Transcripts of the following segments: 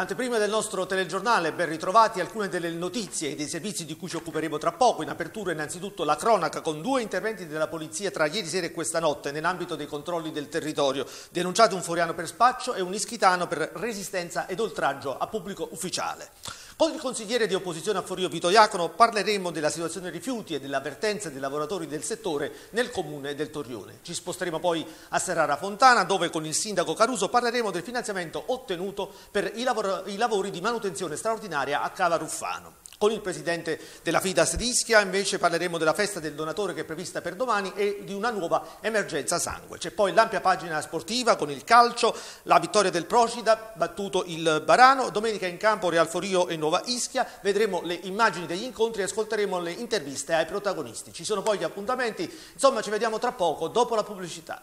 L'anteprima del nostro telegiornale, ben ritrovati alcune delle notizie e dei servizi di cui ci occuperemo tra poco. In apertura innanzitutto la cronaca con due interventi della polizia tra ieri sera e questa notte nell'ambito dei controlli del territorio. Denunciato un foriano per spaccio e un ischitano per resistenza ed oltraggio a pubblico ufficiale. Con il consigliere di opposizione a Forio Vito Iacono parleremo della situazione rifiuti e dell'avvertenza dei lavoratori del settore nel comune del Torrione. Ci sposteremo poi a Serrara Fontana dove con il sindaco Caruso parleremo del finanziamento ottenuto per i, lavori di manutenzione straordinaria a Cava Ruffano. Con il presidente della Fidas Rischia invece parleremo della festa del donatore che è prevista per domani e di una nuova emergenza sangue. C'è poi l'ampia pagina sportiva con il calcio, la vittoria del Procida, battuto il Barano, domenica in campo Real Forio e Nuova Ischia, vedremo le immagini degli incontri e ascolteremo le interviste ai protagonisti. Ci sono poi gli appuntamenti, insomma ci vediamo tra poco dopo la pubblicità.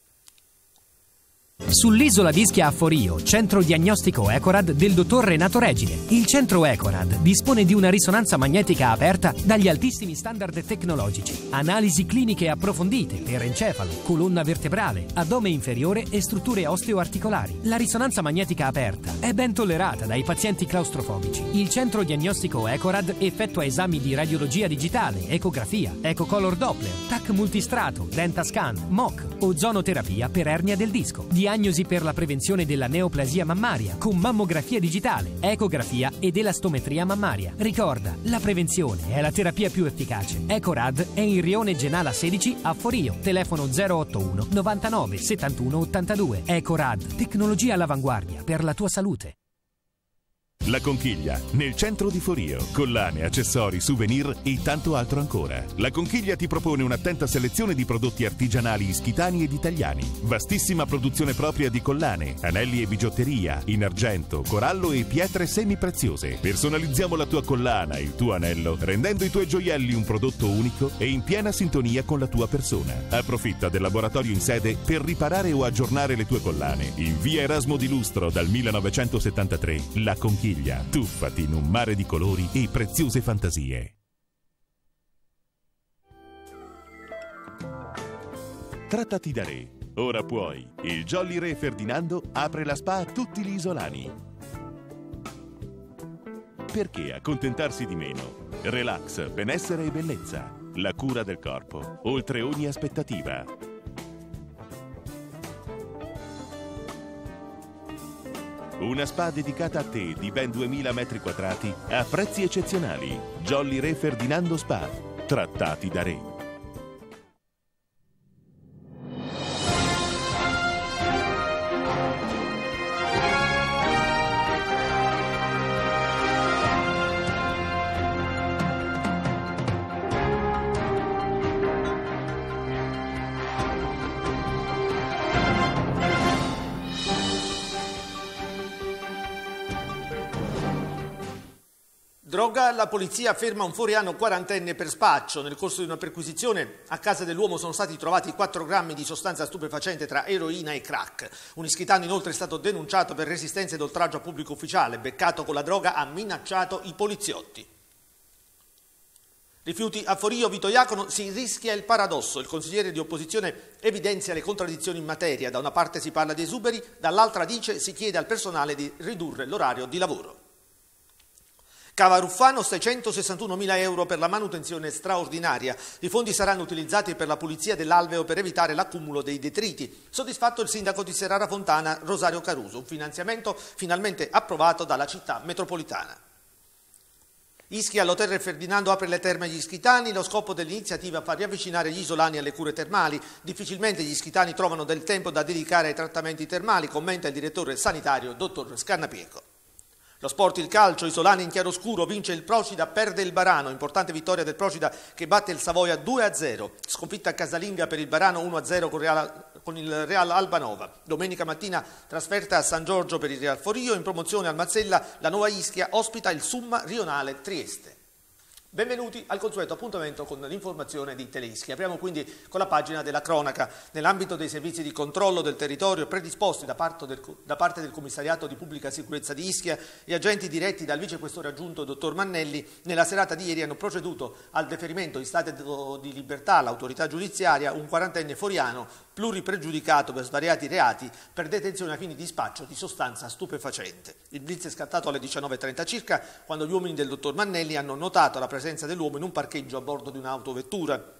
Sull'isola di Schiafforio, centro diagnostico Ecorad del dottor Renato Regine. Il centro Ecorad dispone di una risonanza magnetica aperta dagli altissimi standard tecnologici, analisi cliniche approfondite per encefalo, colonna vertebrale, addome inferiore e strutture osteoarticolari. La risonanza magnetica aperta è ben tollerata dai pazienti claustrofobici. Il centro diagnostico Ecorad effettua esami di radiologia digitale, ecografia, ecocolor Doppler, TAC multistrato, dentascan, MOC, ozonoterapia per ernia del disco, diagnosi diagnosi per la prevenzione della neoplasia mammaria con mammografia digitale, ecografia ed elastometria mammaria. Ricorda, la prevenzione è la terapia più efficace. Ecorad è in Rione Genala 16 a Forio, telefono 081 99 71 82. Ecorad, tecnologia all'avanguardia per la tua salute. La Conchiglia, nel centro di Forio, collane, accessori, souvenir e tanto altro ancora. La Conchiglia ti propone un'attenta selezione di prodotti artigianali ischitani ed italiani. Vastissima produzione propria di collane, anelli e bigiotteria, in argento, corallo e pietre semipreziose. Personalizziamo la tua collana e il tuo anello, rendendo i tuoi gioielli un prodotto unico e in piena sintonia con la tua persona. Approfitta del laboratorio in sede per riparare o aggiornare le tue collane. In via Erasmo di Lustro dal 1973, La Conchiglia Siviglia, tuffati in un mare di colori e preziose fantasie. Trattati da re, ora puoi. Il Jolly Re Ferdinando apre la spa a tutti gli isolani. Perché accontentarsi di meno? Relax, benessere e bellezza. La cura del corpo, oltre ogni aspettativa. Una spa dedicata a te di ben 2000 metri quadrati a prezzi eccezionali. Jolly Re Ferdinando Spa. Trattati da Re. droga, la polizia ferma un foriano quarantenne per spaccio. Nel corso di una perquisizione a casa dell'uomo sono stati trovati 4 grammi di sostanza stupefacente tra eroina e crack. Un ischitano inoltre è stato denunciato per resistenza ed oltraggio a pubblico ufficiale. Beccato con la droga ha minacciato i poliziotti. Rifiuti a Forio, Vito Iacono, si rischia il paradosso. Il consigliere di opposizione evidenzia le contraddizioni in materia. Da una parte si parla di esuberi, dall'altra dice si chiede al personale di ridurre l'orario di lavoro. Cava Ruffano 661.000 euro per la manutenzione straordinaria. I fondi saranno utilizzati per la pulizia dell'alveo per evitare l'accumulo dei detriti. Soddisfatto il sindaco di Serrara Fontana Rosario Caruso, un finanziamento finalmente approvato dalla città metropolitana. Ischia all'hotel Ferdinando apre le terme agli ischitani, lo scopo dell'iniziativa è far riavvicinare gli isolani alle cure termali. Difficilmente gli ischitani trovano del tempo da dedicare ai trattamenti termali, commenta il direttore sanitario dottor Scannapieco. Lo sport, il calcio, Isolani in chiaroscuro, vince il Procida, perde il Barano, importante vittoria del Procida che batte il Savoia 2-0, sconfitta a casalinga per il Barano 1-0 con, con il Real Albanova. Domenica mattina trasferta a San Giorgio per il Real Forio, in promozione al Mazzella la Nuova Ischia ospita il Summa Rionale Trieste. Benvenuti al consueto appuntamento con l'informazione di Teleschi. Apriamo quindi con la pagina della cronaca. Nell'ambito dei servizi di controllo del territorio predisposti da parte, del, da parte, del, Commissariato di Pubblica Sicurezza di Ischia, gli agenti diretti dal vicequestore aggiunto dottor Mannelli nella serata di ieri hanno proceduto al deferimento in stato di libertà all'autorità giudiziaria un quarantenne foriano pluripregiudicato per svariati reati per detenzione a fini di spaccio di sostanza stupefacente. Il blitz è scattato alle 19.30 circa quando gli uomini del dottor Mannelli hanno notato la presenza presenza dell'uomo in un parcheggio a bordo di un'autovettura.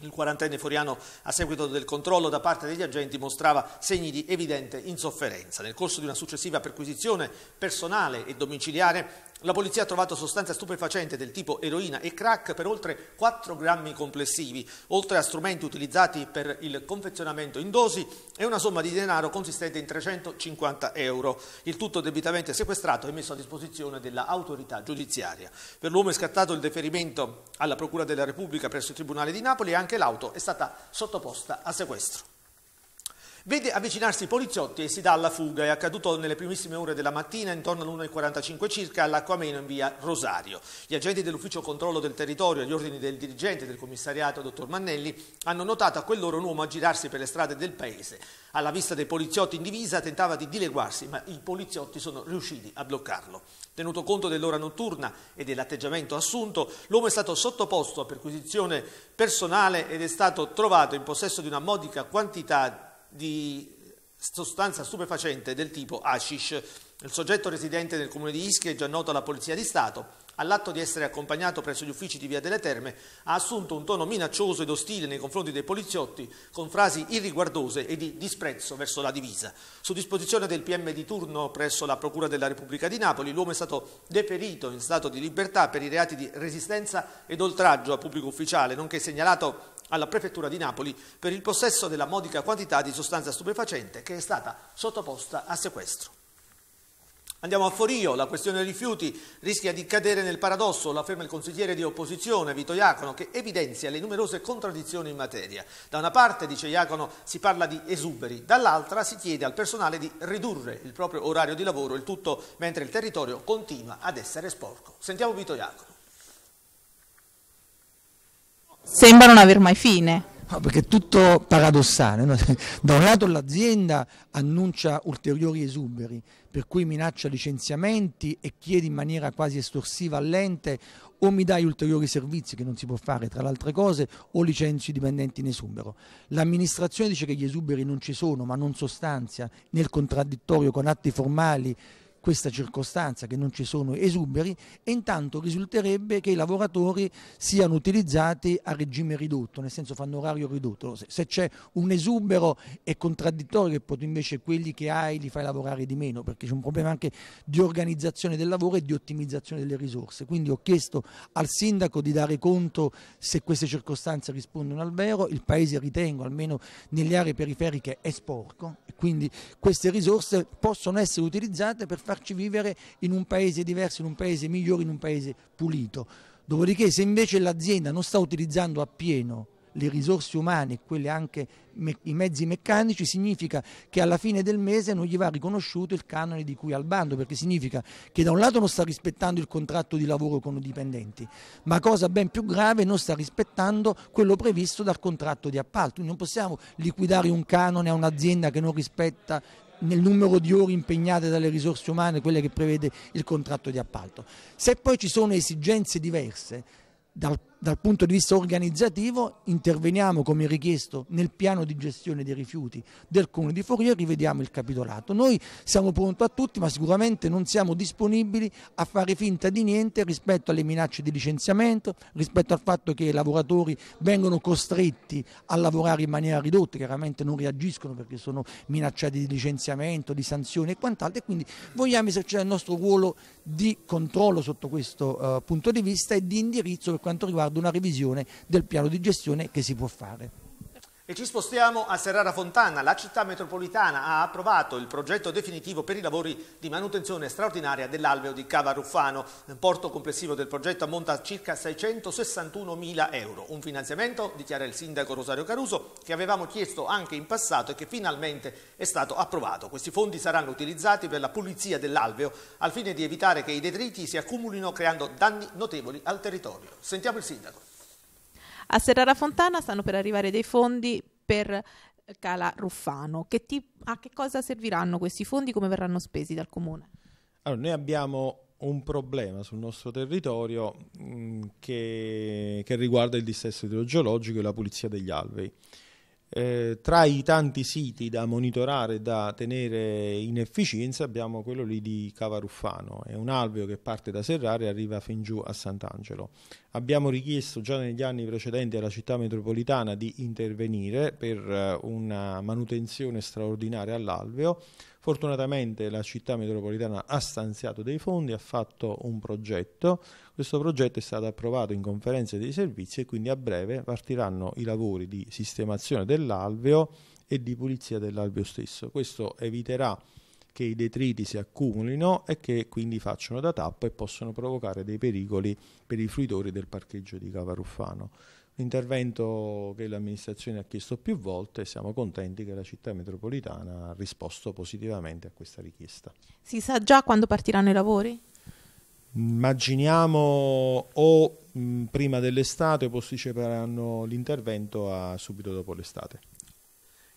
Il quarantenne Foriano, a seguito del controllo da parte degli agenti, mostrava segni di evidente insofferenza. Nel corso di una successiva perquisizione personale e domiciliare, la polizia ha trovato sostanze stupefacente del tipo eroina e crack per oltre 4 grammi complessivi, oltre a strumenti utilizzati per il confezionamento in dosi e una somma di denaro consistente in 350 euro. Il tutto debitamente sequestrato e messo a disposizione dell'autorità giudiziaria. Per l'uomo è scattato il deferimento alla Procura della Repubblica presso il Tribunale di Napoli e anche l'auto è stata sottoposta a sequestro. Vede avvicinarsi i poliziotti e si dà alla fuga. È accaduto nelle primissime ore della mattina, intorno all'1.45 1.45 circa, all'Acquameno in via Rosario. Gli agenti dell'ufficio controllo del territorio, agli ordini del dirigente del commissariato, dottor Mannelli, hanno notato a quell'ora un uomo aggirarsi per le strade del paese. Alla vista dei poliziotti in divisa tentava di dileguarsi, ma i poliziotti sono riusciti a bloccarlo. Tenuto conto dell'ora notturna e dell'atteggiamento assunto, l'uomo è stato sottoposto a perquisizione personale ed è stato trovato in possesso di una modica quantità di sostanza stupefacente del tipo hashish. Il soggetto residente nel comune di Ischia, già noto alla Polizia di Stato, all'atto di essere accompagnato presso gli uffici di Via delle Terme, ha assunto un tono minaccioso ed ostile nei confronti dei poliziotti con frasi irriguardose e di disprezzo verso la divisa. Su disposizione del PM di turno presso la Procura della Repubblica di Napoli, l'uomo è stato deferito in stato di libertà per i reati di resistenza ed oltraggio a pubblico ufficiale, nonché segnalato alla Prefettura di Napoli per il possesso della modica quantità di sostanza stupefacente che è stata sottoposta a sequestro. Andiamo a Forio, la questione dei rifiuti rischia di cadere nel paradosso, lo afferma il consigliere di opposizione Vito Iacono che evidenzia le numerose contraddizioni in materia. Da una parte, dice Iacono, si parla di esuberi, dall'altra si chiede al personale di ridurre il proprio orario di lavoro, il tutto mentre il territorio continua ad essere sporco. Sentiamo Vito Iacono. Sembra non aver mai fine. No, perché è tutto paradossale. No? Da un lato l'azienda annuncia ulteriori esuberi, per cui minaccia licenziamenti e chiede in maniera quasi estorsiva all'ente o mi dai ulteriori servizi che non si può fare tra le altre cose o licenzi i dipendenti in esubero. L'amministrazione dice che gli esuberi non ci sono ma non sostanzia nel contraddittorio con atti formali questa circostanza che non ci sono esuberi e intanto risulterebbe che i lavoratori siano utilizzati a regime ridotto, nel senso fanno orario ridotto. Se, c'è un esubero è contraddittorio che invece quelli che hai li fai lavorare di meno perché c'è un problema anche di organizzazione del lavoro e di ottimizzazione delle risorse. Quindi ho chiesto al sindaco di dare conto se queste circostanze rispondono al vero, il paese ritengo almeno nelle aree periferiche è sporco e quindi queste risorse possono essere utilizzate per fare farci vivere in un paese diverso, in un paese migliore, in un paese pulito. Dopodiché se invece l'azienda non sta utilizzando appieno le risorse umane e quelle anche i mezzi meccanici significa che alla fine del mese non gli va riconosciuto il canone di cui ha il bando perché significa che da un lato non sta rispettando il contratto di lavoro con i dipendenti ma cosa ben più grave non sta rispettando quello previsto dal contratto di appalto quindi non possiamo liquidare un canone a un'azienda che non rispetta nel numero di ore impegnate dalle risorse umane, quelle che prevede il contratto di appalto. Se poi ci sono esigenze diverse dal dal punto di vista organizzativo interveniamo come richiesto nel piano di gestione dei rifiuti del Comune di Foria e rivediamo il capitolato. Noi siamo pronti a tutti ma sicuramente non siamo disponibili a fare finta di niente rispetto alle minacce di licenziamento, rispetto al fatto che i lavoratori vengono costretti a lavorare in maniera ridotta, chiaramente non reagiscono perché sono minacciati di licenziamento, di sanzioni e quant'altro e quindi vogliamo esercitare il nostro ruolo di controllo sotto questo uh, punto di vista e di indirizzo per quanto riguarda ad una revisione del piano di gestione che si può fare. E ci spostiamo a Serrara Fontana. La città metropolitana ha approvato il progetto definitivo per i lavori di manutenzione straordinaria dell'alveo di Cava Ruffano. L'importo complessivo del progetto ammonta a circa mila euro. Un finanziamento, dichiara il sindaco Rosario Caruso, che avevamo chiesto anche in passato e che finalmente è stato approvato. Questi fondi saranno utilizzati per la pulizia dell'alveo al fine di evitare che i detriti si accumulino creando danni notevoli al territorio. Sentiamo il sindaco. A Serrara Fontana stanno per arrivare dei fondi per Cala Ruffano. Che ti, a che cosa serviranno questi fondi? Come verranno spesi dal comune? Allora, noi abbiamo un problema sul nostro territorio mh, mm, che, che, riguarda il dissesto idrogeologico e la pulizia degli alvei. Eh, tra i tanti siti da monitorare e da tenere in efficienza abbiamo quello lì di Cavaruffano, è un alveo che parte da Serrare e arriva fin giù a Sant'Angelo. Abbiamo richiesto già negli anni precedenti alla città metropolitana di intervenire per eh, una manutenzione straordinaria all'alveo, Fortunatamente la città metropolitana ha stanziato dei fondi, ha fatto un progetto, questo progetto è stato approvato in conferenza dei servizi e quindi a breve partiranno i lavori di sistemazione dell'alveo e di pulizia dell'alveo stesso. Questo eviterà che i detriti si accumulino e che quindi facciano da tappa e possono provocare dei pericoli per i fruitori del parcheggio di Cavaruffano. L'intervento che l'amministrazione ha chiesto più volte e siamo contenti che la città metropolitana ha risposto positivamente a questa richiesta. Si sa già quando partiranno i lavori? Immaginiamo o mh, prima dell'estate o posticiperanno l'intervento a subito dopo l'estate.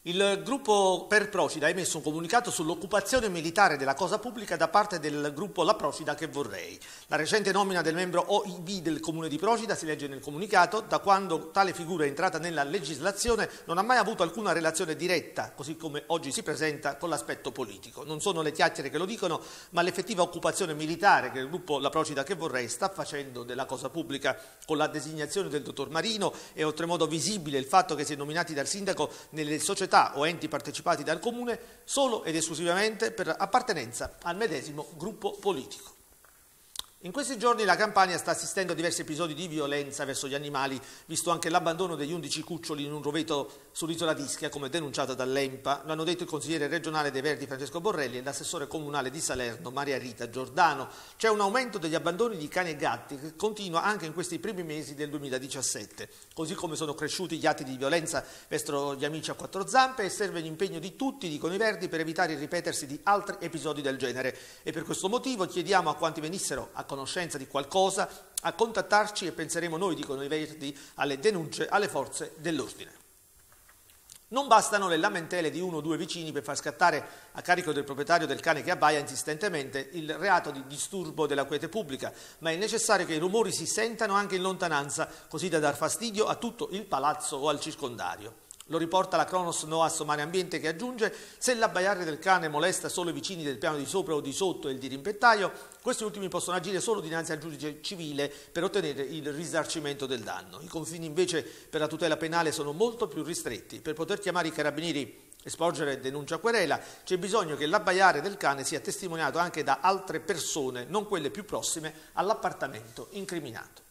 Il gruppo per Procida ha emesso un comunicato sull'occupazione militare della cosa pubblica da parte del gruppo La Procida che vorrei. La recente nomina del membro OIB del comune di Procida, si legge nel comunicato, da quando tale figura è entrata nella legislazione non ha mai avuto alcuna relazione diretta, così come oggi si presenta, con l'aspetto politico. Non sono le chiacchiere che lo dicono, ma l'effettiva occupazione militare che il gruppo La Procida che vorrei sta facendo della cosa pubblica con la designazione del dottor Marino è oltremodo visibile il fatto che si è nominati dal sindaco nelle società società o enti partecipati dal comune solo ed esclusivamente per appartenenza al medesimo gruppo politico. In questi giorni la Campania sta assistendo a diversi episodi di violenza verso gli animali, visto anche l'abbandono degli 11 cuccioli in un roveto sull'isola d'Ischia, come denunciata dall'EMPA. Lo hanno detto il consigliere regionale dei Verdi Francesco Borrelli e l'assessore comunale di Salerno Maria Rita Giordano. C'è un aumento degli abbandoni di cani e gatti che continua anche in questi primi mesi del 2017. Così come sono cresciuti gli atti di violenza verso gli amici a quattro zampe e serve l'impegno di tutti, dicono i Verdi, per evitare il ripetersi di altri episodi del genere. E per questo motivo chiediamo a quanti venissero a conoscenza di qualcosa, a contattarci e penseremo noi, dicono i Verdi, alle denunce alle forze dell'ordine. Non bastano le lamentele di uno o due vicini per far scattare a carico del proprietario del cane che abbaia insistentemente il reato di disturbo della quiete pubblica, ma è necessario che i rumori si sentano anche in lontananza, così da dar fastidio a tutto il palazzo o al circondario. Lo riporta la Cronos Noas Mare Ambiente che aggiunge se l'abbaiare del cane molesta solo i vicini del piano di sopra o di sotto e il dirimpettaio, questi ultimi possono agire solo dinanzi al giudice civile per ottenere il risarcimento del danno. I confini invece per la tutela penale sono molto più ristretti. Per poter chiamare i carabinieri e sporgere denuncia querela, c'è bisogno che l'abbaiare del cane sia testimoniato anche da altre persone, non quelle più prossime all'appartamento incriminato.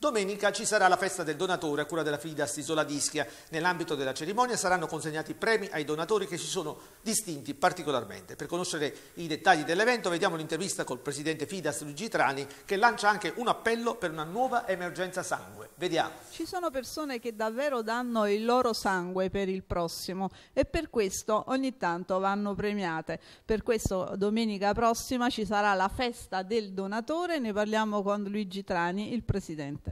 Domenica ci sarà la festa del donatore a cura della Fidas Isola d'Ischia. Nell'ambito della cerimonia saranno consegnati premi ai donatori che si sono distinti particolarmente. Per conoscere i dettagli dell'evento vediamo l'intervista col presidente Fidas Luigi Trani che lancia anche un appello per una nuova emergenza sangue. Vediamo. Ci sono persone che davvero danno il loro sangue per il prossimo e per questo ogni tanto vanno premiate. Per questo domenica prossima ci sarà la festa del donatore, ne parliamo con Luigi Trani, il presidente.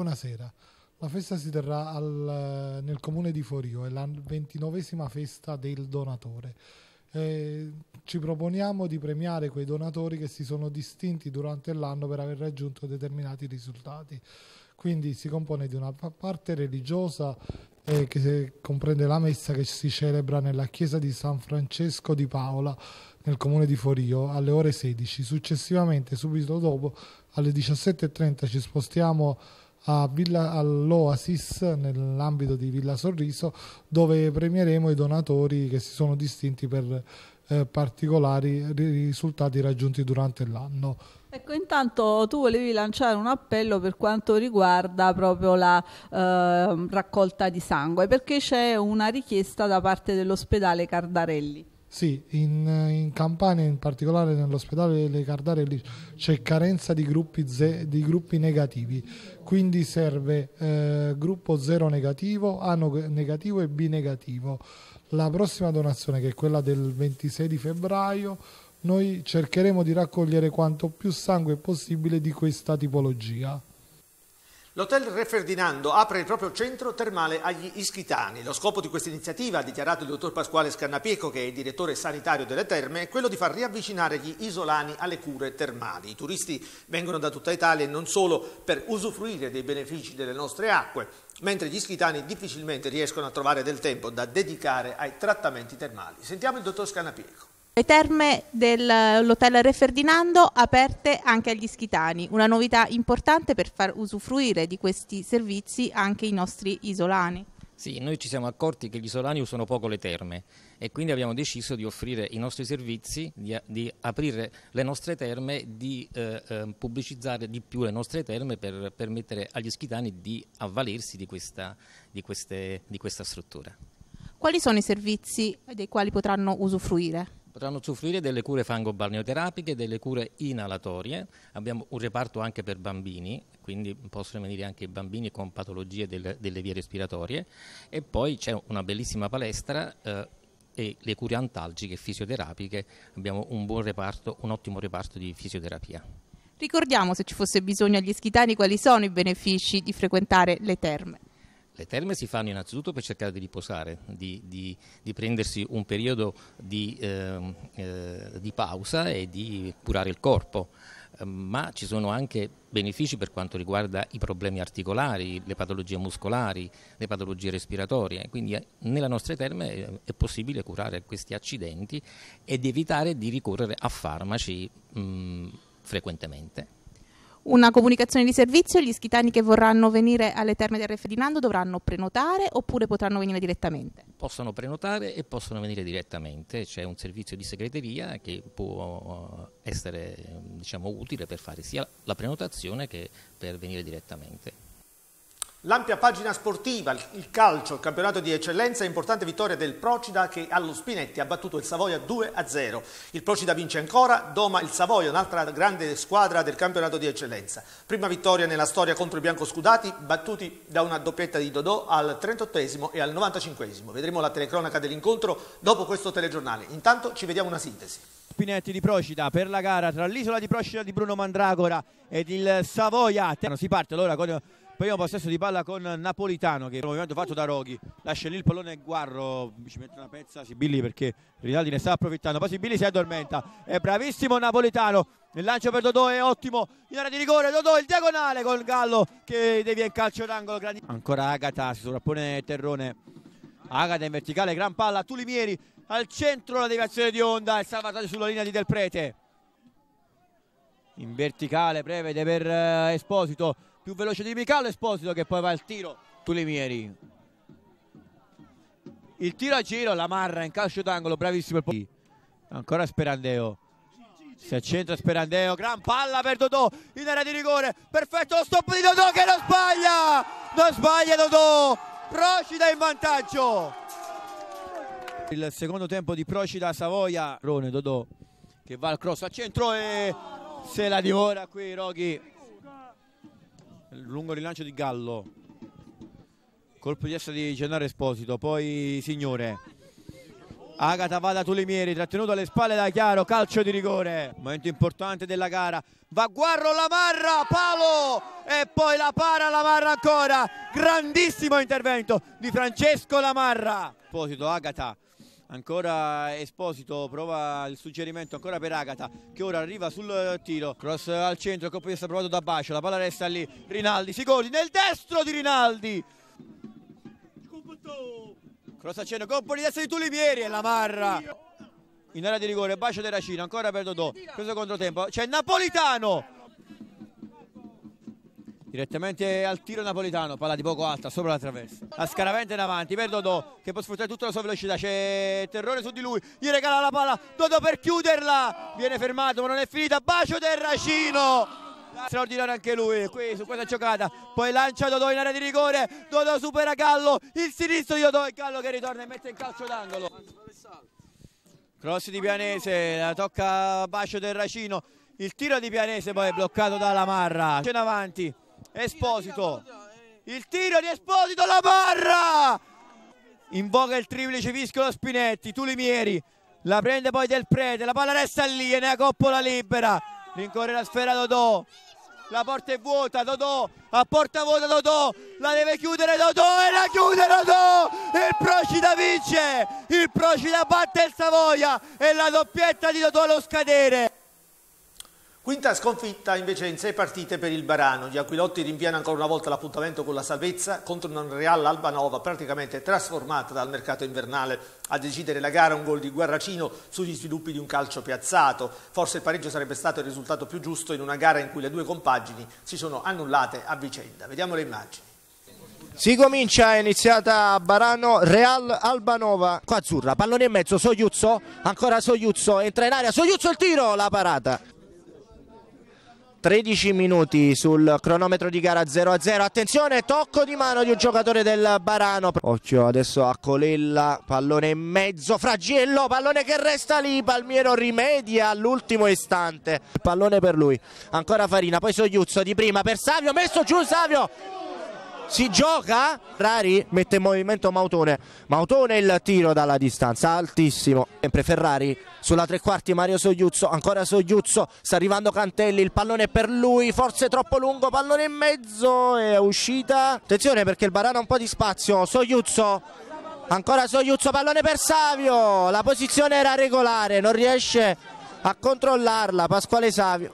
Buonasera. La festa si terrà al, eh, nel comune di Forio, è la ventinovesima festa del donatore. Eh, ci proponiamo di premiare quei donatori che si sono distinti durante l'anno per aver raggiunto determinati risultati. Quindi si compone di una parte religiosa eh, che comprende la messa che si celebra nella chiesa di San Francesco di Paola nel comune di Forio alle ore 16. Successivamente, subito dopo, alle 17.30 ci spostiamo a Villa, all'Oasis nell'ambito di Villa Sorriso dove premieremo i donatori che si sono distinti per eh, particolari risultati raggiunti durante l'anno. Ecco, intanto tu volevi lanciare un appello per quanto riguarda proprio la eh, raccolta di sangue, perché c'è una richiesta da parte dell'ospedale Cardarelli. Sì, in, in, Campania, in particolare nell'ospedale delle Cardarelli, c'è carenza di gruppi, ze, di gruppi negativi, quindi serve eh, gruppo 0 negativo, A negativo e B negativo. La prossima donazione, che è quella del 26 di febbraio, noi cercheremo di raccogliere quanto più sangue possibile di questa tipologia. L'hotel Re Ferdinando apre il proprio centro termale agli ischitani. Lo scopo di questa iniziativa, ha dichiarato il dottor Pasquale Scannapieco, che è il direttore sanitario delle terme, è quello di far riavvicinare gli isolani alle cure termali. I turisti vengono da tutta Italia e non solo per usufruire dei benefici delle nostre acque, mentre gli ischitani difficilmente riescono a trovare del tempo da dedicare ai trattamenti termali. Sentiamo il dottor Scannapieco. Le terme dell'hotel eh, Re Ferdinando aperte anche agli schitani, una novità importante per far usufruire di questi servizi anche i nostri isolani. Sì, noi ci siamo accorti che gli isolani usano poco le terme e quindi abbiamo deciso di offrire i nostri servizi, di, di aprire le nostre terme, di eh, ehm, pubblicizzare di più le nostre terme per permettere agli schitani di avvalersi di questa, di queste, di questa struttura. Quali sono i servizi dei quali potranno usufruire? potranno soffrire delle cure fango-balneoterapiche, delle cure inalatorie, abbiamo un reparto anche per bambini, quindi possono venire anche i bambini con patologie del, delle vie respiratorie e poi c'è una bellissima palestra eh, e le cure antalgiche e fisioterapiche, abbiamo un buon reparto, un ottimo reparto di fisioterapia. Ricordiamo se ci fosse bisogno agli ischitani quali sono i benefici di frequentare le terme. Le terme si fanno innanzitutto per cercare di riposare, di, di, di prendersi un periodo di, eh, eh, di pausa e di curare il corpo ehm, ma ci sono anche benefici per quanto riguarda i problemi articolari, le patologie muscolari, le patologie respiratorie, quindi eh, nella nostra terme eh, è possibile curare questi accidenti ed evitare di ricorrere a farmaci mh, frequentemente. Una comunicazione di servizio, gli schitani che vorranno venire alle terme del Re Ferdinando dovranno prenotare oppure potranno venire direttamente? Possono prenotare e possono venire direttamente, c'è un servizio di segreteria che può eh, essere diciamo, utile per fare sia la prenotazione che per venire direttamente. L'ampia pagina sportiva, il calcio, il campionato di eccellenza, importante vittoria del Procida che allo Spinetti ha battuto il Savoia 2-0. Il Procida vince ancora, doma il Savoia, un'altra grande squadra del campionato di eccellenza. Prima vittoria nella storia contro i biancoscudati, battuti da una doppietta di Dodò al 38 e al 95. Vedremo la telecronaca dell'incontro dopo questo telegiornale. Intanto ci vediamo una sintesi. Spinetti di Procida per la gara tra l'isola di Procida di Bruno Mandragora ed il Savoia. Si parte allora con Primo possesso di palla con Napolitano che è un movimento fatto da Roghi. Lascia lì il pallone Guarro, ci mette una pezza Sibilli perché Rinaldi ne sta approfittando. Poi Sibilli si addormenta. È bravissimo Napolitano. Il lancio per Dodò è ottimo. In area di rigore Dodò il diagonale con Gallo che devia in calcio d'angolo. Ancora Agata si sovrappone Terrone. Agata in verticale, gran palla, Tulimieri al centro la deviazione di Onda, il salvataggio sulla linea di Del Prete. In verticale prevede per eh, Esposito, più veloce di Michele Esposito che poi va al tiro Tulimieri il tiro a giro la marra in calcio d'angolo bravissimo il ancora Sperandeo si accentra Sperandeo gran palla per Dodò in area di rigore perfetto lo stop di Dodò che non sbaglia non sbaglia Dodò Procida in vantaggio il secondo tempo di Procida Savoia Rone Dodò che va al cross a centro e se la divora qui Roghi lungo rilancio di Gallo colpo di testa di Gennaro Esposito poi Signore Agata va da Tulimieri trattenuto alle spalle da Chiaro calcio di rigore momento importante della gara va Guarro Lamarra palo e poi la para Lamarra ancora grandissimo intervento di Francesco Lamarra Esposito Agata ancora Esposito prova il suggerimento ancora per Agata che ora arriva sul tiro cross al centro il colpo di testa provato da Bacio la palla resta lì Rinaldi si Sicoli nel destro di Rinaldi cross al centro colpo di destra di Tulimieri e la marra in area di rigore Bacio della Cina, ancora per Dodò preso controtempo c'è Napolitano Direttamente al tiro napolitano, palla di poco alta, sopra la traversa. A Scaravente in avanti, per Dodò che può sfruttare tutta la sua velocità. C'è terrore su di lui, gli regala la palla. Dodò per chiuderla, viene fermato, ma non è finita. Bacio Terracino, Straordinario anche lui qui su questa giocata. Poi lancia Dodò in area di rigore. Dodò supera Gallo. Il sinistro di Dodò e Gallo che ritorna e mette in calcio d'angolo. Cross di Pianese, la tocca Bacio Terracino. Il tiro di Pianese poi è bloccato dalla Marra. C'è in avanti. Esposito. Eh. Il tiro di Esposito, la barra! Invoca il triplice Viscolo Spinetti, Tulimieri. La prende poi Del Prete, la palla resta lì e ne ha coppola libera. Rincorre la sfera Dodò. La porta è vuota, Dodò, a porta vuota Dodò, la deve chiudere Dodò e la chiude Dodò! Il Procida vince, il Procida batte il Savoia e la doppietta di Dodò allo scadere. Quinta sconfitta invece in sei partite per il Barano. Gli Aquilotti rinviano ancora una volta l'appuntamento con la salvezza contro un Real Albanova praticamente trasformata dal mercato invernale. A decidere la gara un gol di Guarracino sugli sviluppi di un calcio piazzato. Forse il pareggio sarebbe stato il risultato più giusto in una gara in cui le due compagini si sono annullate a vicenda. Vediamo le immagini. Si comincia, è iniziata Barano, Real Albanova, qua azzurra, pallone in mezzo, Sogliuzzo, ancora Sogliuzzo, entra in aria, Sogliuzzo il tiro, la parata. 13 minuti sul cronometro di gara 0 a 0 attenzione tocco di mano di un giocatore del Barano occhio adesso a Colella pallone in mezzo Fragiello pallone che resta lì Palmiero rimedia all'ultimo istante pallone per lui ancora Farina poi Sogliuzzo di prima per Savio messo giù Savio si gioca, Ferrari mette in movimento Mautone, Mautone il tiro dalla distanza, altissimo, sempre Ferrari sulla tre quarti Mario Sogliuzzo, ancora Sogliuzzo, sta arrivando Cantelli, il pallone per lui, forse troppo lungo, pallone in mezzo, è uscita, attenzione perché il Barano ha un po' di spazio, Sogliuzzo, ancora Sogliuzzo, pallone per Savio, la posizione era regolare, non riesce a controllarla Pasquale Savio,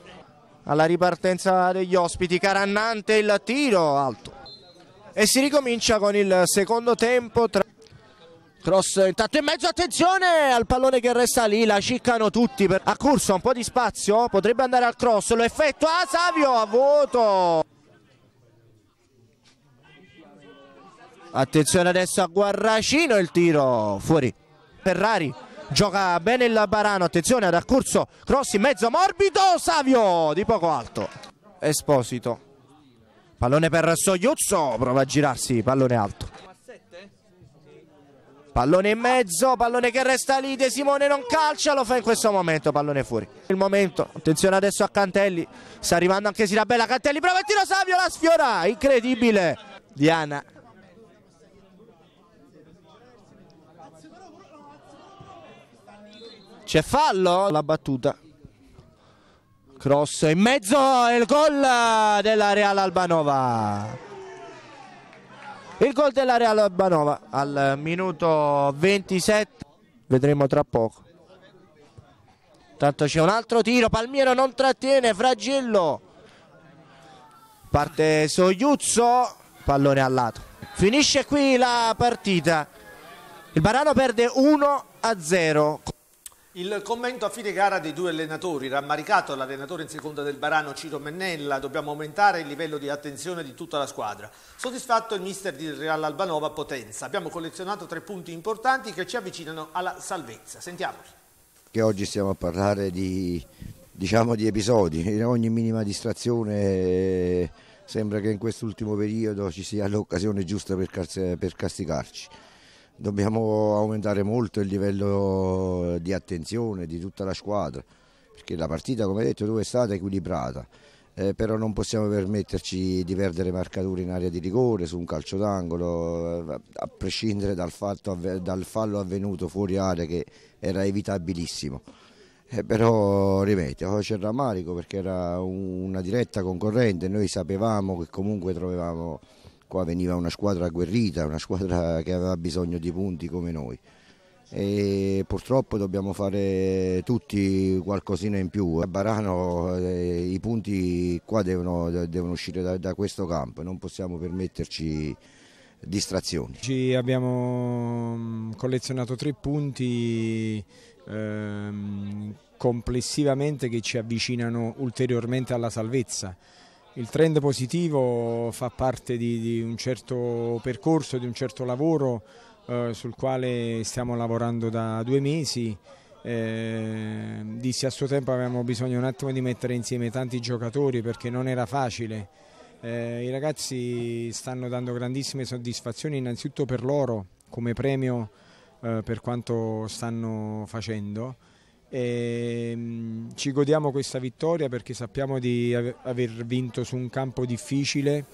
alla ripartenza degli ospiti, Carannante il tiro, alto e si ricomincia con il secondo tempo tra... Cross intanto in mezzo, attenzione al pallone che resta lì, la ciccano tutti, per... a corso un po' di spazio, potrebbe andare al cross, lo effettua ah, Savio a vuoto. Attenzione adesso a Guarracino il tiro fuori, Ferrari gioca bene il Barano, attenzione ad Accurso, cross in mezzo morbido, Savio di poco alto, Esposito Pallone per Sogliuzzo, prova a girarsi, pallone alto. Pallone in mezzo, pallone che resta lì, De Simone non calcia, lo fa in questo momento, pallone fuori. Il momento, attenzione adesso a Cantelli, sta arrivando anche Sirabella, Cantelli prova il tiro Savio, la sfiora, incredibile. Diana. C'è fallo, la battuta cross in mezzo e il gol della Real Albanova il gol della Real Albanova al minuto 27 vedremo tra poco tanto c'è un altro tiro Palmiero non trattiene Fragillo parte Sogliuzzo pallone al lato finisce qui la partita il Barano perde 1 a 0 il commento a fine gara dei due allenatori, rammaricato l'allenatore in seconda del Barano Ciro Mennella, dobbiamo aumentare il livello di attenzione di tutta la squadra. Soddisfatto il mister di Real Albanova Potenza. Abbiamo collezionato tre punti importanti che ci avvicinano alla salvezza. Sentiamoli. Che oggi stiamo a parlare di, diciamo, di episodi, ogni minima distrazione eh, sembra che in quest'ultimo periodo ci sia l'occasione giusta per castigarci dobbiamo aumentare molto il livello di attenzione di tutta la squadra, perché la partita, come detto, tu è stata equilibrata. Eh, però non possiamo permetterci di perdere marcature in area di rigore su un calcio d'angolo, eh, a prescindere dal, fatto, dal fallo avvenuto fuori area che era evitabilissimo. Eh, però ripeto, oh, c'è il rammarico perché era una diretta concorrente, noi sapevamo che comunque trovavamo qua veniva una squadra agguerrita, una squadra che aveva bisogno di punti come noi. E purtroppo dobbiamo fare tutti qualcosina in più. A Barano eh, i punti qua devono, devono uscire da, da, questo campo, non possiamo permetterci distrazioni. Oggi abbiamo mm, collezionato tre punti ehm, complessivamente che ci avvicinano ulteriormente alla salvezza il trend positivo fa parte di, di, un certo percorso, di un certo lavoro eh, sul quale stiamo lavorando da due mesi. Eh, dissi a suo tempo avevamo bisogno un attimo di mettere insieme tanti giocatori perché non era facile. Eh, I ragazzi stanno dando grandissime soddisfazioni innanzitutto per loro come premio eh, per quanto stanno facendo e ehm, ci godiamo questa vittoria perché sappiamo di aver vinto su un campo difficile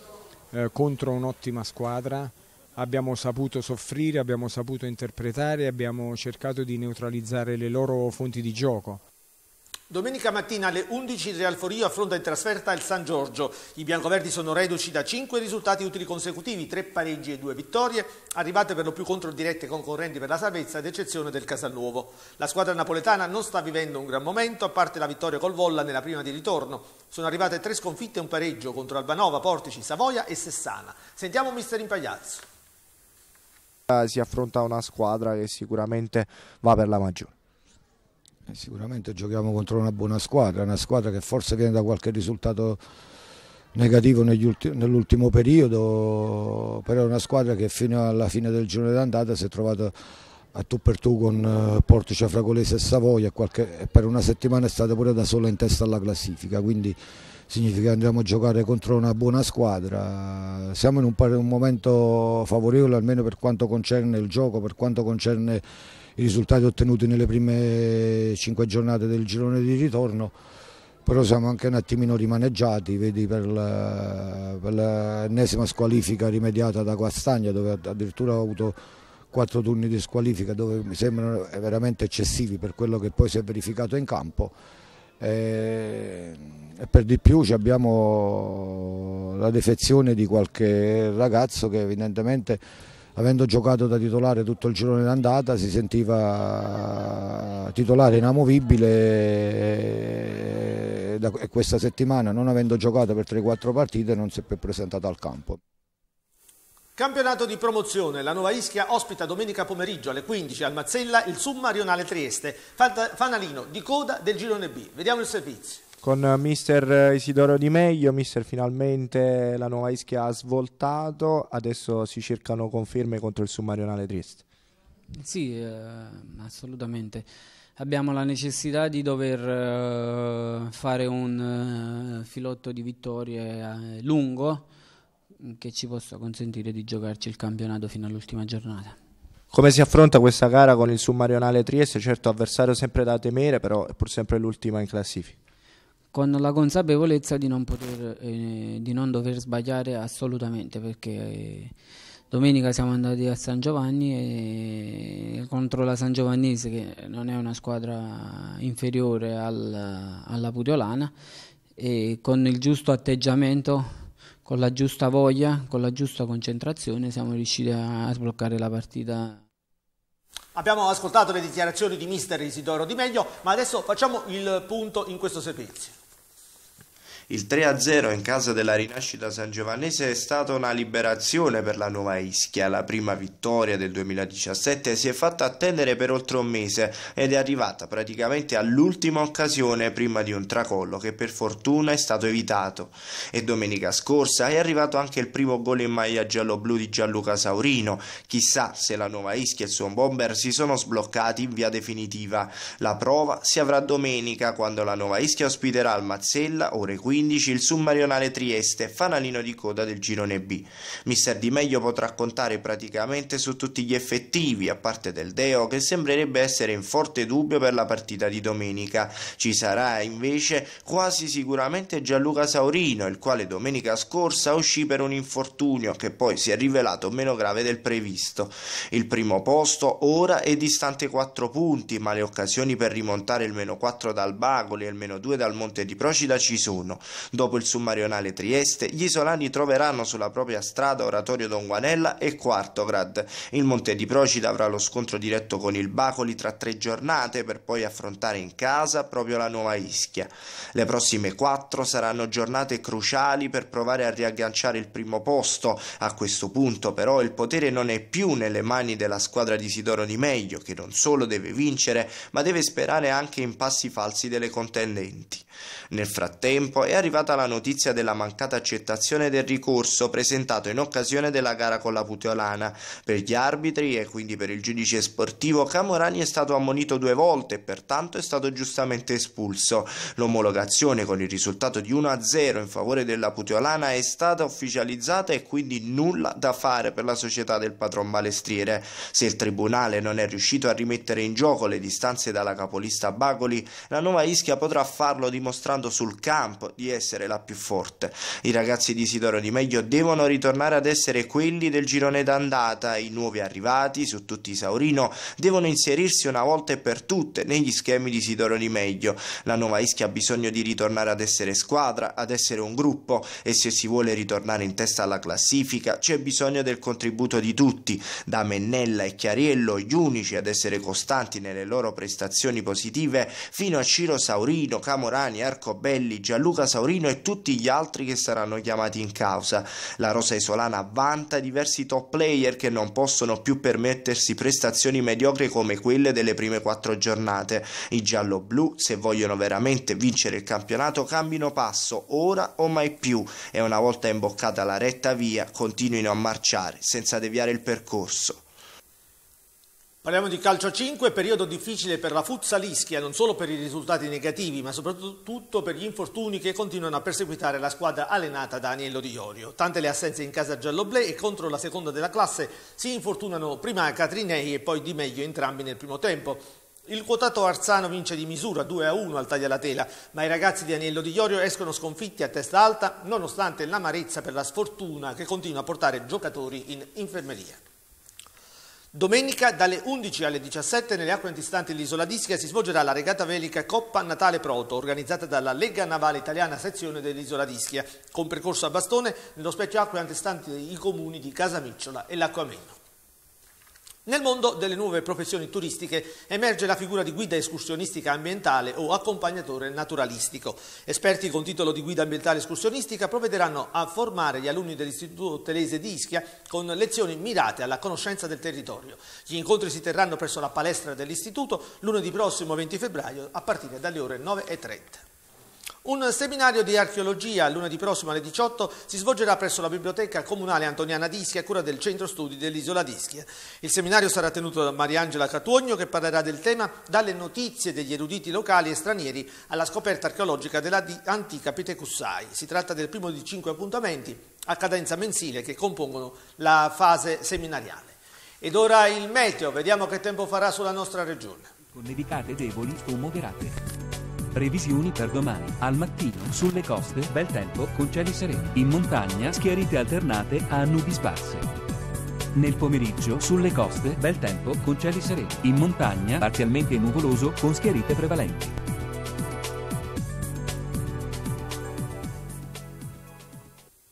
eh, contro un'ottima squadra. Abbiamo saputo soffrire, abbiamo saputo interpretare, abbiamo cercato di neutralizzare le loro fonti di gioco. Domenica mattina alle 11 il Real Forio affronta in trasferta il San Giorgio. I biancoverdi sono reduci da 5 risultati utili consecutivi, 3 pareggi e 2 vittorie, arrivate per lo più contro dirette concorrenti per la salvezza ad eccezione del Casalnuovo. La squadra napoletana non sta vivendo un gran momento, a parte la vittoria col Volla nella prima di ritorno. Sono arrivate 3 sconfitte e un pareggio contro Albanova, Portici, Savoia e Sessana. Sentiamo mister Impagliazzo. Si affronta una squadra che sicuramente va per la maggiore. Eh, sicuramente giochiamo contro una buona squadra, una squadra che forse viene da qualche risultato negativo nell'ultimo periodo, però è una squadra che fino alla fine del giorno d'andata si è trovata a tu per tu con eh, Portice Fragolese e Savoia qualche, e per una settimana è stata pure da sola in testa alla classifica, quindi significa che andiamo a giocare contro una buona squadra. Siamo in un, un momento favorevole almeno per quanto concerne il gioco, per quanto concerne i risultati ottenuti nelle prime cinque giornate del girone di ritorno, però siamo anche un attimino rimaneggiati, vedi per, l'ennesima squalifica rimediata da Guastagna dove addirittura ho avuto quattro turni di squalifica dove mi sembrano veramente eccessivi per quello che poi si è verificato in campo ehm, e per di più abbiamo la defezione di qualche ragazzo che evidentemente avendo giocato da titolare tutto il girone d'andata si sentiva titolare inamovibile eh, e questa settimana non avendo giocato per 3-4 partite non si è più presentato al campo. Campionato di promozione, la Nuova Ischia ospita domenica pomeriggio alle 15 al Mazzella il Summa Rionale Trieste, fanalino di coda del girone B. Vediamo il servizio con eh, mister eh, Isidoro Di Meglio, mister finalmente la nuova Ischia ha svoltato, adesso si cercano conferme contro il Submarionale Trieste. Sì, eh, assolutamente. Abbiamo la necessità di dover eh, fare un eh, filotto di vittorie eh, lungo che ci possa consentire di giocarci il campionato fino all'ultima giornata. Come si affronta questa gara con il Submarionale Trieste? Certo avversario sempre da temere, però è pur sempre l'ultima in classifica con la consapevolezza di non, poter, eh, di non dover sbagliare assolutamente perché eh, domenica siamo andati a San Giovanni e, contro la San Giovannese che non è una squadra inferiore al, alla Puriolana e con il giusto atteggiamento con la giusta voglia, con la giusta concentrazione siamo riusciti a sbloccare la partita. Abbiamo ascoltato le dichiarazioni di mister Isidoro Di Meglio, ma adesso facciamo il punto in questo servizio. Il 3-0 in casa della rinascita San Giovannese è stata una liberazione per la nuova Ischia. La prima vittoria del 2017 si è fatta attendere per oltre un mese ed è arrivata praticamente all'ultima occasione prima di un tracollo che per fortuna è stato evitato. E domenica scorsa è arrivato anche il primo gol in maglia giallo-blu di Gianluca Saurino. Chissà se la nuova Ischia e il suo bomber si sono sbloccati in via definitiva. La prova si avrà domenica quando la nuova Ischia ospiterà il Mazzella ore 15 2015 il Submarionale Trieste, fanalino di coda del girone B. Mister Di Meglio potrà contare praticamente su tutti gli effettivi, a parte del Deo che sembrerebbe essere in forte dubbio per la partita di domenica. Ci sarà invece quasi sicuramente Gianluca Saurino, il quale domenica scorsa uscì per un infortunio che poi si è rivelato meno grave del previsto. Il primo posto ora è distante 4 punti, ma le occasioni per rimontare il meno 4 dal Bagoli e il meno 2 dal Monte di Procida ci sono. Dopo il submarionale Trieste, gli isolani troveranno sulla propria strada Oratorio Don Guanella e Quartograd. Il Monte di Procida avrà lo scontro diretto con il Bacoli tra tre giornate per poi affrontare in casa proprio la nuova Ischia. Le prossime quattro saranno giornate cruciali per provare a riagganciare il primo posto. A questo punto però il potere non è più nelle mani della squadra di Sidoro Di Meglio che non solo deve vincere ma deve sperare anche in passi falsi delle contendenti. Nel frattempo è arrivata la notizia della mancata accettazione del ricorso presentato in occasione della gara con la Puteolana. Per gli arbitri e quindi per il giudice sportivo Camorani è stato ammonito due volte e pertanto è stato giustamente espulso. L'omologazione con il risultato di 1-0 in favore della Puteolana è stata ufficializzata e quindi nulla da fare per la società del patron balestriere. Se il tribunale non è riuscito a rimettere in gioco le distanze dalla capolista Bagoli, la nuova Ischia potrà farlo dimostrando dimostrando sul campo di essere la più forte. I ragazzi di Sidoro Di Meglio devono ritornare ad essere quelli del girone d'andata, i nuovi arrivati su tutti i Saurino devono inserirsi una volta e per tutte negli schemi di Sidoro Di Meglio. La nuova Ischia ha bisogno di ritornare ad essere squadra, ad essere un gruppo e se si vuole ritornare in testa alla classifica c'è bisogno del contributo di tutti, da Mennella e Chiariello, gli unici ad essere costanti nelle loro prestazioni positive, fino a Ciro Saurino, Camorani, Giovanni Belli, Gianluca Saurino e tutti gli altri che saranno chiamati in causa. La Rosa Isolana vanta diversi top player che non possono più permettersi prestazioni mediocre come quelle delle prime quattro giornate. I giallo-blu, se vogliono veramente vincere il campionato, cambino passo ora o mai più e una volta imboccata la retta via continuino a marciare senza deviare il percorso. Parliamo di calcio 5, periodo difficile per la Fuzzalischia, non solo per i risultati negativi, ma soprattutto per gli infortuni che continuano a perseguitare la squadra allenata da Aniello Di Iorio. Tante le assenze in casa gialloblè e contro la seconda della classe si infortunano prima Catrinei e poi Di Meglio entrambi nel primo tempo. Il quotato Arzano vince di misura 2 a 1 al tela, ma i ragazzi di Aniello Di Iorio escono sconfitti a testa alta, nonostante l'amarezza per la sfortuna che continua a portare giocatori in infermeria. Domenica dalle 11 alle 17 nelle acque antistanti l'isola d'Ischia si svolgerà la regata velica Coppa Natale Proto organizzata dalla Lega Navale Italiana sezione dell'isola d'Ischia con percorso a bastone nello specchio acque antistanti i comuni di Casamicciola e L'Acquameno. Nel mondo delle nuove professioni turistiche emerge la figura di guida escursionistica ambientale o accompagnatore naturalistico. Esperti con titolo di guida ambientale escursionistica provvederanno a formare gli alunni dell'Istituto Telese di Ischia con lezioni mirate alla conoscenza del territorio. Gli incontri si terranno presso la palestra dell'Istituto lunedì prossimo 20 febbraio a partire dalle ore 9.30. Un seminario di archeologia lunedì prossimo alle 18 si svolgerà presso la Biblioteca Comunale Antoniana d'Ischia a cura del Centro Studi dell'Isola d'Ischia. Il seminario sarà tenuto da Mariangela Catuogno che parlerà del tema dalle notizie degli eruditi locali e stranieri alla scoperta archeologica della antica Pitecussai. Si tratta del primo di cinque appuntamenti a cadenza mensile che compongono la fase seminariale. Ed ora il meteo, vediamo che tempo farà sulla nostra regione. Con nevicate deboli o moderate. Previsioni per domani. Al mattino, sulle coste, bel tempo con cieli sereni. In montagna, schiarite alternate a nubi sparse. Nel pomeriggio, sulle coste, bel tempo con cieli sereni. In montagna, parzialmente nuvoloso con schiarite prevalenti.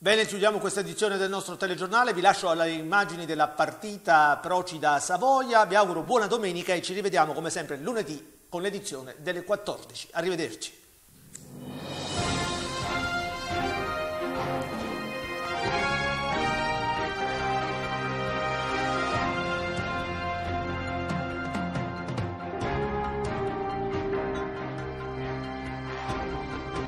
Bene, chiudiamo questa edizione del nostro telegiornale, vi lascio alle immagini della partita Procida-Savoia, vi auguro buona domenica e ci rivediamo come sempre lunedì con l'edizione delle 14. Arrivederci.